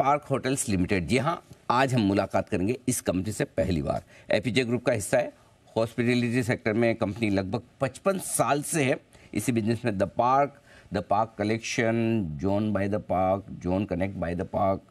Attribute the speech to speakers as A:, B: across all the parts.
A: Park hotels limited जी हाँ आज हम मुलाकात करेंगे इस कंपनी से पहली बार एपीजे ग्रुप का हिस्सा है हॉस्पिटलिटी सेक्टर में कंपनी लगभग 55 साल से है इसी बिजनेस में the park the park collection zone by the park zone connect by the park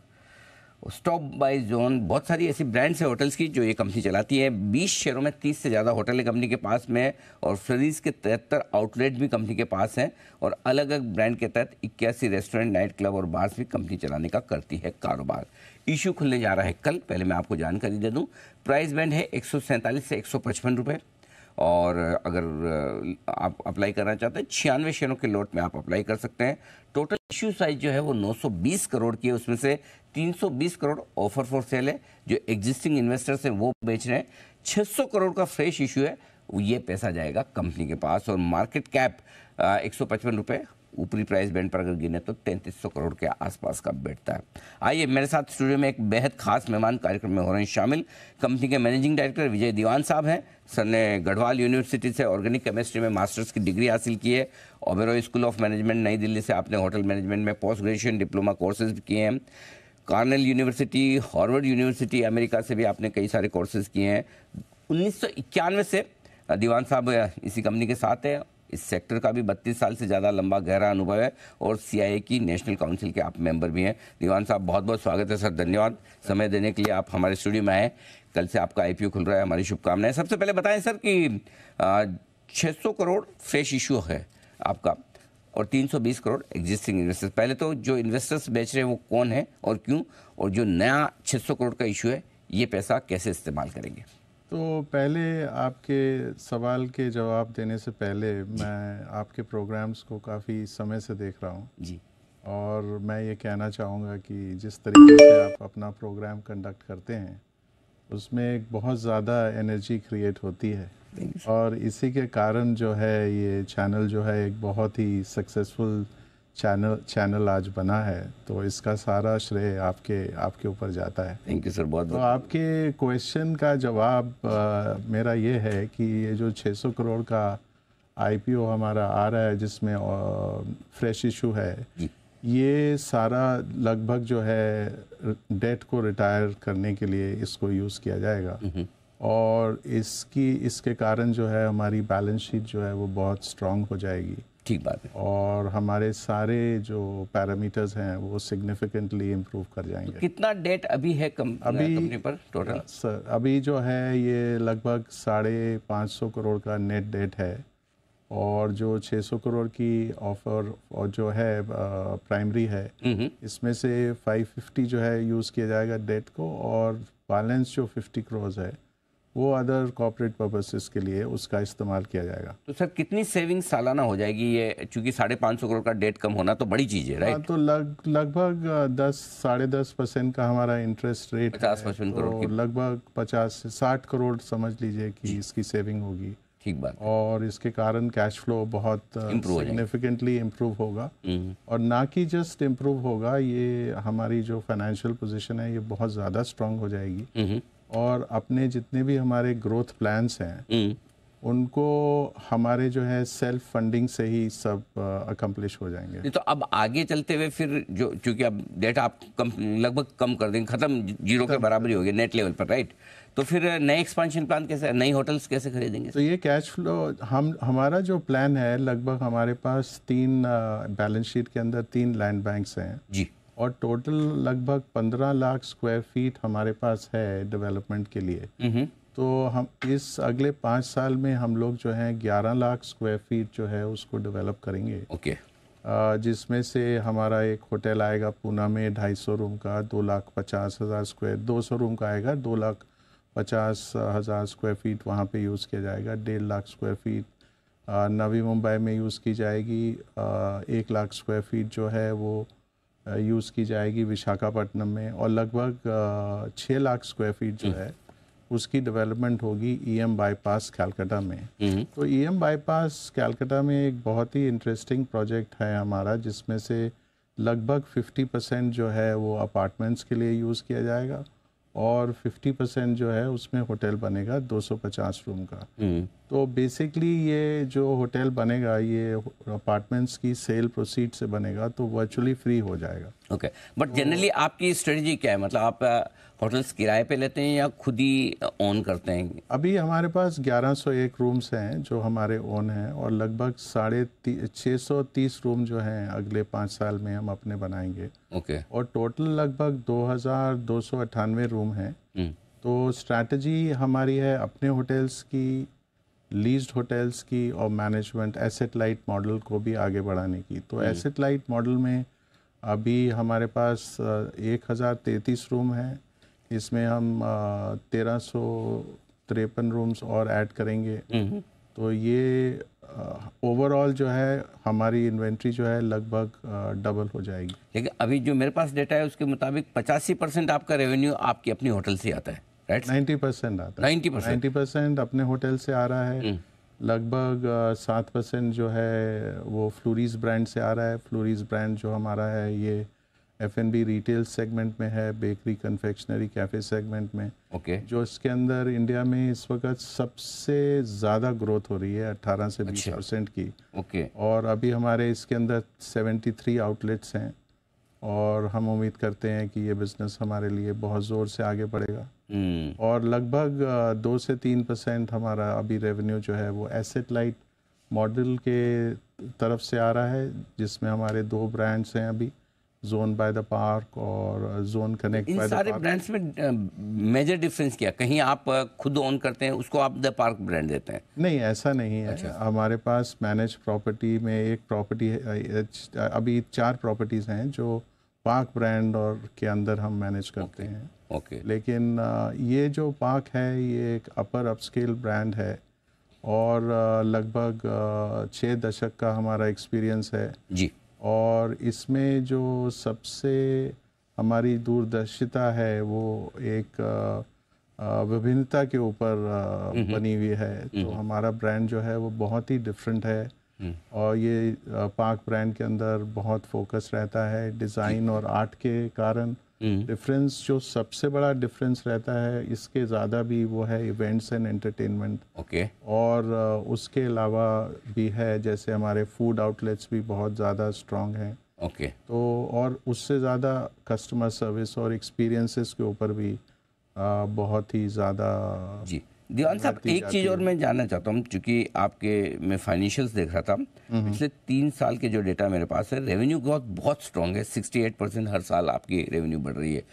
A: stop by zone बहुत सारी ऐसी ब्रांड्स है होटल्स की जो ये कंपनी चलाती है 20 शहरों में 30 से ज़्यादा होटल है कंपनी के पास में और फ्रीज के तिहत्तर आउटलेट भी कंपनी के पास हैं और अलग अलग ब्रांड के तहत इक्यासी रेस्टोरेंट नाइट क्लब और बार्स भी कंपनी चलाने का करती है कारोबार इशू खुलने जा रहा है कल पहले मैं आपको जानकारी दे दूँ प्राइस बैंड है एक से एक सौ और अगर आप अप्लाई करना चाहते हैं छियानवे शेयरों के लोट में आप अप्लाई कर सकते हैं टोटल इश्यू साइज जो है वो 920 करोड़ की है उसमें से 320 करोड़ ऑफर फॉर सेल है जो एग्जिस्टिंग इन्वेस्टर्स हैं वो बेच रहे हैं 600 करोड़ का फ्रेश इशू है ये पैसा जाएगा कंपनी के पास और मार्केट कैप एक सौ ऊपरी प्राइस बैंड पर अगर गिने तो तैंतीस करोड़ के आसपास का बैठता है आइए मेरे साथ स्टूडियो में एक बेहद खास मेहमान कार्यक्रम में हो रहे हैं शामिल कंपनी के मैनेजिंग डायरेक्टर विजय दीवान साहब हैं सर ने गढ़वाल यूनिवर्सिटी से ऑर्गेनिक केमिस्ट्री में मास्टर्स की डिग्री हासिल की है ओबेरो स्कूल ऑफ मैनेजमेंट नई दिल्ली से आपने होटल मैनेजमेंट में पोस्ट ग्रेजुएशन डिप्लोमा कोर्सेज किए हैं Cornell university Harvard university America से भी आपने कई सारे कोर्सेज किए हैं उन्नीस से दीवान साहब इसी कंपनी के साथ है इस सेक्टर का भी बत्तीस साल से ज़्यादा लंबा गहरा अनुभव है और सी की नेशनल काउंसिल के आप मेंबर भी हैं दीवान साहब बहुत बहुत स्वागत है सर धन्यवाद समय देने के लिए आप हमारे स्टूडियो में आए कल से आपका आई खुल रहा है हमारी शुभकामनाएं सबसे पहले बताएं सर कि छः करोड़ फ्रेश इशू है आपका और 320 करोड़ एग्जिस्टिंग इन्वेस्टर्स पहले तो जो इन्वेस्टर्स बेच रहे हैं वो कौन है और क्यों और जो नया 600 करोड़ का इशू है ये पैसा कैसे इस्तेमाल करेंगे
B: तो पहले आपके सवाल के जवाब देने से पहले मैं आपके प्रोग्राम्स को काफ़ी समय से देख रहा हूँ जी और मैं ये कहना चाहूँगा कि जिस तरीके से आप अपना प्रोग्राम कंडक्ट करते हैं उसमें एक बहुत ज़्यादा एनर्जी क्रिएट होती है और इसी के कारण जो है ये चैनल जो है एक बहुत ही सक्सेसफुल चैनल चैनल आज बना है तो इसका सारा श्रेय आपके आपके ऊपर जाता है थैंक यू सर बहुत तो आपके क्वेश्चन का जवाब मेरा ये है कि ये जो 600 करोड़ का आईपीओ हमारा आ रहा है जिसमें फ्रेश इशू है ये सारा लगभग जो है डेट को रिटायर करने के लिए इसको यूज़ किया जाएगा और इसकी इसके कारण जो है हमारी बैलेंस शीट जो है वो बहुत स्ट्रांग हो जाएगी ठीक बात है और हमारे सारे जो पैरामीटर्स हैं वो सिग्निफिकेंटली इम्प्रूव कर जाएंगे तो
A: कितना डेट अभी है कम, अभी कंपनी
B: पर टोटल सर अभी जो है ये लगभग साढ़े पाँच सौ करोड़ का नेट डेट है और जो 600 करोड़ की ऑफर और जो है प्राइमरी है हम्म। इसमें से 550 जो है यूज़ किया जाएगा डेट को और बैलेंस जो 50 करोड़ है वो अदर कॉपरेट पर्पसेस के लिए उसका इस्तेमाल किया जाएगा
A: तो सर कितनी सेविंग सालाना हो जाएगी ये चूंकि साढ़े पाँच सौ करोड़ का डेट कम होना तो बड़ी चीज़ है राइट हाँ,
B: तो लग लगभग दस साढ़े दस परसेंट का हमारा इंटरेस्ट रेट पचास परसेंट करोड़ तो लगभग पचास से साठ करोड़ समझ लीजिए कि इसकी सेविंग होगी ठीक बात और इसके कारण कैश फ्लो बहुत सिग्निफिकेंटली इम्प्रूव होगा हम्म। और ना कि जस्ट इम्प्रूव होगा ये हमारी जो फाइनेंशियल पोजीशन है ये बहुत ज़्यादा स्ट्रांग हो जाएगी हम्म। और अपने जितने भी हमारे ग्रोथ प्लान्स हैं हम्म। उनको हमारे जो है सेल्फ फंडिंग से ही सब अकम्पलिश हो जाएंगे
A: तो अब आगे चलते हुए फिर जो चूंकि अब डेटा आप कम लगभग कम कर देंगे खत्म जीरो के बराबरी हो नेट लेवल पर राइट तो फिर नए एक्सपांशन प्लान कैसे नई होटल्स कैसे खरीदेंगे तो
B: ये कैश फ्लो हम हमारा जो प्लान है लगभग हमारे पास तीन बैलेंस शीट के अंदर तीन लैंड बैंक्स हैं जी और टोटल लगभग पंद्रह लाख स्क्वायर फीट हमारे पास है डेवलपमेंट के लिए तो हम इस अगले पाँच साल में हम लोग जो है ग्यारह लाख स्क्वायर फीट जो है उसको डेवलप करेंगे ओके जिसमें से हमारा एक होटल आएगा पूना में ढाई सौ रूम का दो लाख पचास हज़ार स्क्वायर दो सौ रूम का आएगा दो लाख पचास हज़ार स्क्वायर फीट वहाँ पे यूज़ किया जाएगा डेढ़ लाख स्क्वायर फीट नवी मुंबई में यूज़ की जाएगी एक लाख स्क्वायर फीट जो है वो यूज़ uh, की जाएगी विशाखापट्टनम में और लगभग uh, छः लाख स्क्वायर फीट जो हम्म। है उसकी डेवलपमेंट होगी ईएम बाईपास कैलकाटा में हम्म। तो ईएम बाईपास कैलकाटा में एक बहुत ही इंटरेस्टिंग प्रोजेक्ट है हमारा जिसमें से लगभग 50 परसेंट जो है वो अपार्टमेंट्स के लिए यूज़ किया जाएगा और 50 परसेंट जो है उसमें होटल बनेगा 250 रूम का हम्म। तो बेसिकली ये जो होटल बनेगा ये अपार्टमेंट्स की सेल प्रोसीड से बनेगा तो वर्चुअली फ्री हो जाएगा
A: ओके बट जनरली आपकी स्ट्रेटजी क्या है मतलब आप होटल्स uh, किराए पे लेते हैं या खुद ही ओन uh, करते हैं
B: अभी हमारे पास 1101 रूम्स हैं जो हमारे ओन हैं और लगभग साढ़े छः सौ तीस रूम जो हैं अगले पाँच साल में हम अपने बनाएंगे ओके okay. और टोटल लगभग दो हज़ार दो सौ अट्ठानवे रूम हैं hmm. तो स्ट्रेटजी हमारी है अपने होटल्स की लीज्ड होटल्स की और मैनेजमेंट एसेट लाइट मॉडल को भी आगे बढ़ाने की तो एसेट लाइट मॉडल में अभी हमारे पास एक हज़ार तैंतीस रूम हैं इसमें हम तेरह सौ तिरपन रूम्स और ऐड करेंगे हम्म। तो ये ओवरऑल जो है हमारी इन्वेंट्री जो है लगभग डबल हो जाएगी
A: लेकिन अभी जो मेरे पास डेटा है उसके मुताबिक पचासी परसेंट आपका रेवेन्यू आपकी अपनी होटल से आता है
B: नाइन्टी परसेंट आता नाइन्टी नाइन्टी परसेंट अपने होटल से आ रहा है हम्म। लगभग सात परसेंट जो है वो फ्लोरीज ब्रांड से आ रहा है फ्लोरीज ब्रांड जो हमारा है ये F N B retail segment में है बेकरी कन्फेक्शनरी कैफ़े सेगमेंट में ओके okay. जो इसके अंदर इंडिया में इस वक्त सबसे ज़्यादा ग्रोथ हो रही है 18 से 20 अच्छा। परसेंट की ओके okay. और अभी हमारे इसके अंदर 73 आउटलेट्स हैं और हम उम्मीद करते हैं कि ये बिज़नेस हमारे लिए बहुत ज़ोर से आगे बढ़ेगा हम्म। और लगभग दो से तीन परसेंट हमारा अभी रेवेन्यू जो है वो एसेट लाइट मॉडल के तरफ से आ रहा है जिसमें हमारे दो ब्रांड्स हैं अभी जोन बाय द पार्क और जोन uh, कनेक्ट इन सारे
A: ब्रांड्स में मेजर uh, डिफरेंस क्या कहीं आप uh, खुद ओन करते हैं उसको आप द पार्क ब्रांड देते हैं
B: नहीं ऐसा नहीं है अच्छा। हमारे पास मैनेज प्रॉपर्टी में एक प्रॉपर्टी अभी चार प्रॉपर्टीज़ हैं जो पार्क ब्रांड और के अंदर हम मैनेज करते हैं ओके लेकिन ये जो पार्क है ये एक अपर अपस्केल ब्रांड है और लगभग छः दशक का हमारा एक्सपीरियंस है जी और इसमें जो सबसे हमारी दूरदर्शिता है वो एक विभिन्नता के ऊपर बनी हुई है तो हमारा ब्रांड जो है वो बहुत ही डिफरेंट है और ये पार्क ब्रांड के अंदर बहुत फोकस रहता है डिज़ाइन और आर्ट के कारण डिफरेंस हम्म। जो सबसे बड़ा डिफरेंस रहता है इसके ज़्यादा भी वो है इवेंट्स एंड एंटरटेनमेंट ओके और उसके अलावा भी है जैसे हमारे फूड आउटलेट्स भी बहुत ज़्यादा स्ट्रॉन्ग हैं ओके तो और उससे ज़्यादा कस्टमर सर्विस और एक्सपीरियंसेस के ऊपर भी आ, बहुत ही ज़्यादा जी
A: दीवान साहब एक चीज़ और मैं जानना चाहता हूँ चूंकि आपके मैं फाइनेंशियल्स देख रहा था पिछले तीन साल के जो डेटा मेरे पास है रेवेन्यू ग्रोथ बहुत स्ट्रॉन्ग है 68 परसेंट हर साल आपकी रेवेन्यू बढ़ रही है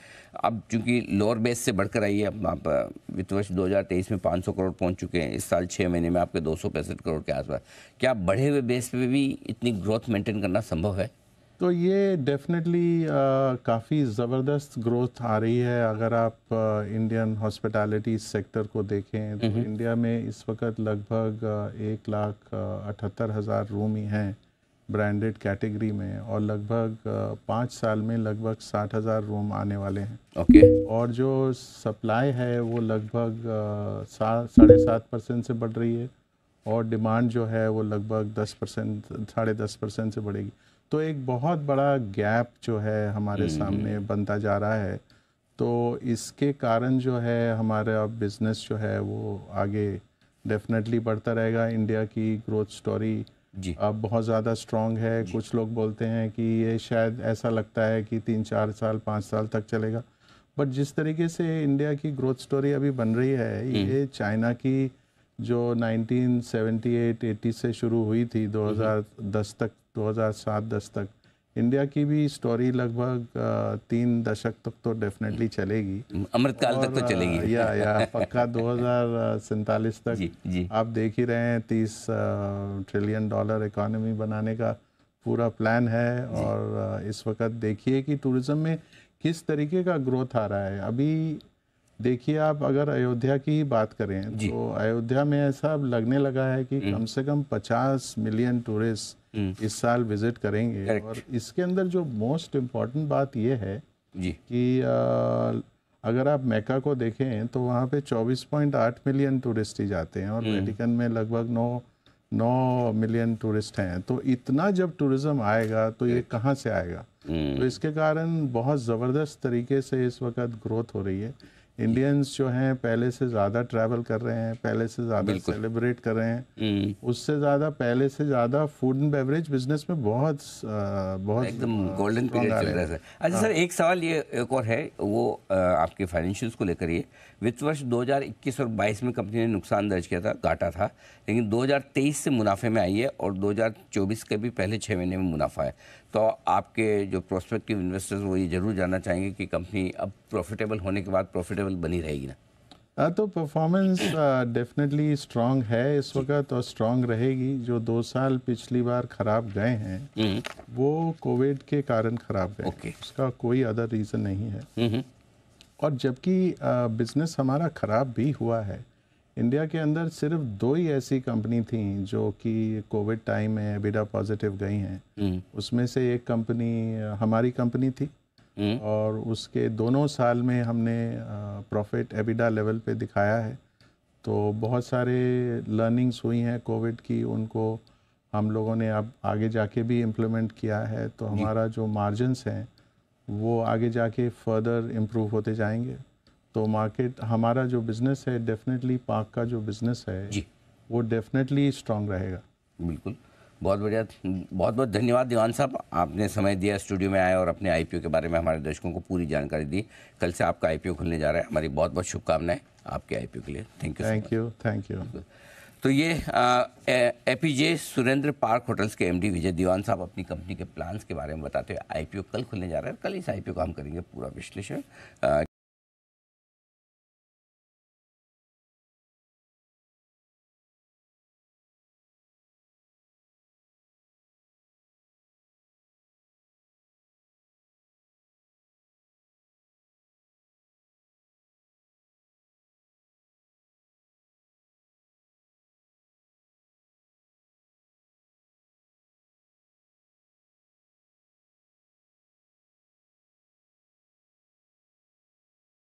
A: अब चूंकि लोअर बेस से बढ़कर आई है आप वित्त वर्ष तेईस में सौ करोड़ पहुँच चुके हैं इस साल छः महीने में आपके दो करोड़ के आसपास क्या बढ़े हुए बेस पर भी इतनी ग्रोथ मेंटेन करना संभव है
B: तो ये डेफिनेटली काफ़ी ज़बरदस्त ग्रोथ आ रही है अगर आप इंडियन हॉस्पिटैलिटी सेक्टर को देखें तो इंडिया में इस वक्त लगभग uh, एक लाख uh, अठहत्तर हज़ार रूम ही हैं ब्रांडेड कैटेगरी में और लगभग uh, पाँच साल में लगभग साठ हज़ार रूम आने वाले हैं ओके okay. और जो सप्लाई है वो लगभग सा, साढ़े सात परसेंट से बढ़ रही है और डिमांड जो है वो लगभग दस परसेंट साढ़े दस परसेंट से बढ़ेगी तो एक बहुत बड़ा गैप जो है हमारे हम्म, सामने हम्म। बनता जा रहा है तो इसके कारण जो है हमारा बिजनेस जो है वो आगे डेफिनेटली बढ़ता रहेगा इंडिया की ग्रोथ स्टोरी अब बहुत ज़्यादा स्ट्रॉन्ग है कुछ लोग बोलते हैं कि ये शायद ऐसा लगता है कि तीन चार साल पाँच साल तक चलेगा बट जिस तरीके से इंडिया की ग्रोथ स्टोरी अभी बन रही है हम्म। ये चाइना की जो 1978-80 से शुरू हुई थी 2010 तक 2007-10 तक इंडिया की भी स्टोरी लगभग तीन दशक तक तो डेफिनेटली चलेगी अमृतकाल तक तो चलेगी या या पक्का दो हजार तक जी, जी. आप देख ही रहे हैं तीस ट्रिलियन डॉलर इकोनॉमी बनाने का पूरा प्लान है और इस वक्त देखिए कि टूरिज़्म में किस तरीके का ग्रोथ आ रहा है अभी देखिए आप अगर अयोध्या की ही बात करें तो अयोध्या में ऐसा अब लगने लगा है कि हम्म। कम से कम 50 मिलियन टूरिस्ट हम्म। इस साल विजिट करेंगे और इसके अंदर जो मोस्ट इम्पॉर्टेंट बात यह है जी. कि आ, अगर आप मेका को देखें तो वहाँ पे 24.8 मिलियन टूरिस्ट ही जाते हैं और हम्म। वेटिकन में लगभग नौ नौ मिलियन टूरिस्ट हैं तो इतना जब टूरिज्म आएगा तो ये कहाँ से आएगा तो इसके कारण बहुत ज़बरदस्त तरीके से इस वक्त ग्रोथ हो रही है इंडियंस जो हैं पहले से ज़्यादा ट्रैवल कर रहे हैं पहले से ज़्यादा सेलिब्रेट कर रहे हैं हम्म। उससे ज़्यादा पहले से ज़्यादा फूड एंड बेवरेज बिजनेस में बहुत बहुत एकदम गोल्डन पीरियड चल रहा है अच्छा सर हाँ।
A: एक सवाल ये एक और है वो आपके फाइनेंशियल्स को लेकर ये वित्त वर्ष 2021 और 22 में कंपनी ने नुकसान दर्ज किया था घाटा था लेकिन 2023 से मुनाफे में आई है और 2024 के भी पहले छः महीने में मुनाफा है तो आपके जो प्रोस्पेक्टिव इन्वेस्टर्स वो ये ज़रूर जानना चाहेंगे कि कंपनी अब प्रॉफिटेबल होने के बाद प्रॉफिटेबल बनी रहेगी ना
B: आ, तो परफॉर्मेंस डेफिनेटली स्ट्रांग है इस वक्त और स्ट्रांग रहेगी जो दो साल पिछली बार खराब गए हैं हम्म। वो कोविड के कारण खराब गए okay. उसका कोई अदर रीज़न नहीं है हम्म, हम्म। और जबकि बिजनेस हमारा खराब भी हुआ है इंडिया के अंदर सिर्फ दो ही ऐसी कंपनी थी जो कि कोविड टाइम में एबिडा पॉजिटिव गई हैं हम्म। उसमें से एक कंपनी हमारी कंपनी थी हम्म। और उसके दोनों साल में हमने प्रॉफिट एबिडा लेवल पे दिखाया है तो बहुत सारे लर्निंग्स हुई हैं कोविड की उनको हम लोगों ने अब आगे जाके भी इम्प्लीमेंट किया है तो हमारा जो मार्जिनस हैं वो आगे जाके फर्दर इम्प्रूव होते जाएंगे तो मार्केट हमारा जो बिज़नेस है डेफिनेटली पाक का जो बिज़नेस है जी वो डेफिनेटली स्ट्रांग रहेगा
A: बिल्कुल बहुत बढ़िया बहुत बहुत धन्यवाद दीवान साहब आपने समय दिया स्टूडियो में आए और अपने आईपीओ के बारे में हमारे दर्शकों को पूरी जानकारी दी कल से आपका आईपीओ खुलने जा रहा है हमारी बहुत बहुत शुभकामनाएं आपके आईपीओ के लिए
B: thank you thank you thank you
A: तो ये A P J Surendra Park Hotels के एमडी विजय दीवान साहब अपनी कंपनी के प्लान्स के बारे में बताते हुए आईपीओ कल खुलने जा रहा है कल इस आईपीओ को हम करेंगे पूरा विश्लेषण